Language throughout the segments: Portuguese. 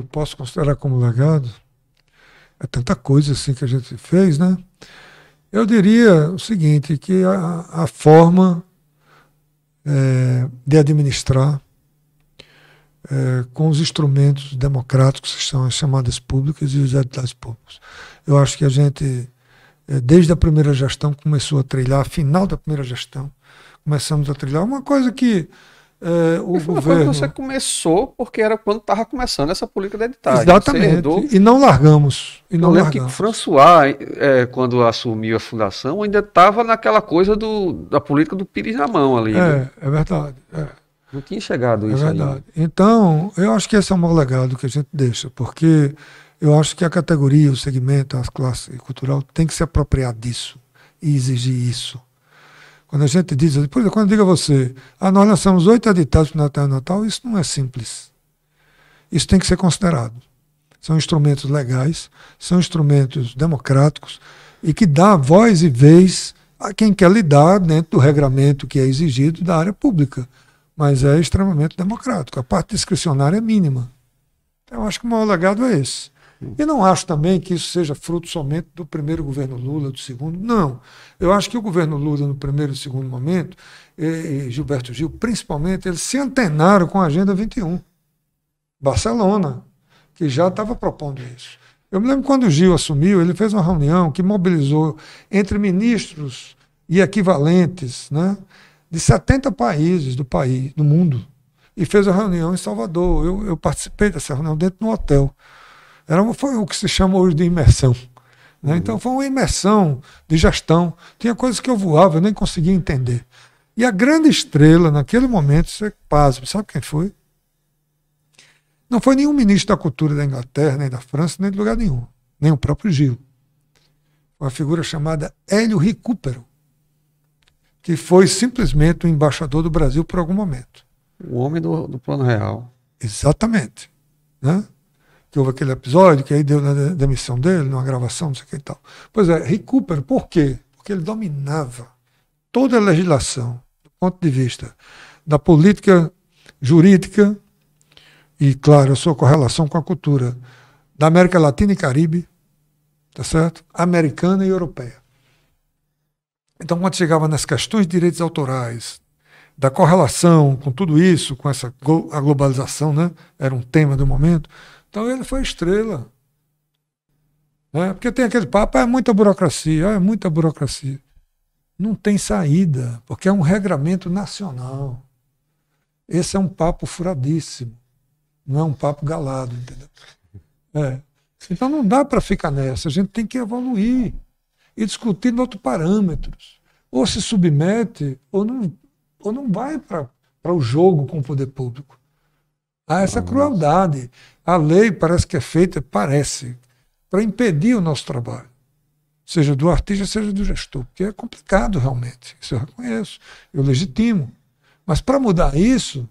Eu posso considerar como legado? É tanta coisa assim que a gente fez, né? Eu diria o seguinte, que a, a forma é, de administrar é, com os instrumentos democráticos que são as chamadas públicas e os editais públicos. Eu acho que a gente eh, desde a primeira gestão, começou a trilhar, final da primeira gestão, começamos a trilhar. Uma coisa que é, o foi governo... Uma você começou porque era quando estava começando essa política da ditagem. Exatamente. Herdou... E não largamos. E não Eu lembro largamos. que François, é, quando assumiu a fundação, ainda estava naquela coisa do, da política do pires na mão ali. Né? É, né? é verdade. É. Não tinha chegado isso é verdade. Aí. Então, eu acho que esse é o maior legado que a gente deixa, porque eu acho que a categoria, o segmento, as classes cultural tem que se apropriar disso e exigir isso. Quando a gente diz, por exemplo, quando eu digo a você, ah, nós lançamos oito editados para o Natal Natal, isso não é simples. Isso tem que ser considerado. São instrumentos legais, são instrumentos democráticos e que dá voz e vez a quem quer lidar dentro do regramento que é exigido da área pública mas é extremamente democrático. A parte discricionária é mínima. Então, eu acho que o maior legado é esse. E não acho também que isso seja fruto somente do primeiro governo Lula, do segundo. Não. Eu acho que o governo Lula, no primeiro e segundo momento, e Gilberto Gil, principalmente, eles se antenaram com a Agenda 21. Barcelona, que já estava propondo isso. Eu me lembro quando o Gil assumiu, ele fez uma reunião que mobilizou entre ministros e equivalentes, né? de 70 países do país, do mundo, e fez a reunião em Salvador. Eu, eu participei dessa reunião dentro de um hotel. Era, foi o que se chama hoje de imersão. Né? Uhum. Então foi uma imersão de gestão. Tinha coisas que eu voava, eu nem conseguia entender. E a grande estrela naquele momento, você é pasma, sabe quem foi? Não foi nenhum ministro da cultura da Inglaterra, nem da França, nem de lugar nenhum. Nem o próprio Gil. Uma figura chamada Hélio Recupero que foi simplesmente o embaixador do Brasil por algum momento. O homem do, do plano real. Exatamente. Né? Que houve aquele episódio que aí deu na demissão dele, numa gravação, não sei o que e tal. Pois é, Rick Cooper, por quê? Porque ele dominava toda a legislação, do ponto de vista da política jurídica e, claro, a sua correlação com a cultura da América Latina e Caribe, tá certo? Americana e europeia. Então, quando chegava nas questões de direitos autorais, da correlação com tudo isso, com essa a globalização, né? era um tema do momento, então ele foi estrela. Né? Porque tem aquele papo, ah, é muita burocracia, é muita burocracia. Não tem saída, porque é um regramento nacional. Esse é um papo furadíssimo, não é um papo galado, entendeu? É. Então não dá para ficar nessa, a gente tem que evoluir e discutindo outros parâmetros. Ou se submete ou não, ou não vai para o jogo com o poder público. Há essa ah, crueldade. A lei parece que é feita, parece, para impedir o nosso trabalho. Seja do artista, seja do gestor, porque é complicado realmente. Isso eu reconheço, eu legitimo. Mas para mudar isso,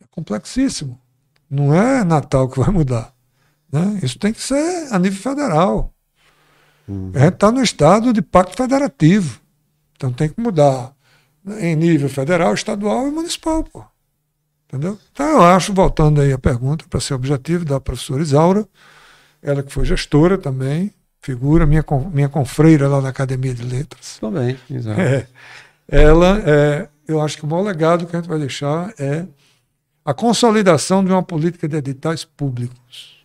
é complexíssimo. Não é Natal que vai mudar. Né? Isso tem que ser a nível federal. Uhum. A gente está no estado de pacto federativo. Então tem que mudar em nível federal, estadual e municipal. Pô. Entendeu? Então eu acho, voltando aí a pergunta, para ser objetivo, da professora Isaura, ela que foi gestora também, figura, minha, minha confreira lá na Academia de Letras. Também, Isaura. É, ela, é, eu acho que o maior legado que a gente vai deixar é a consolidação de uma política de editais públicos.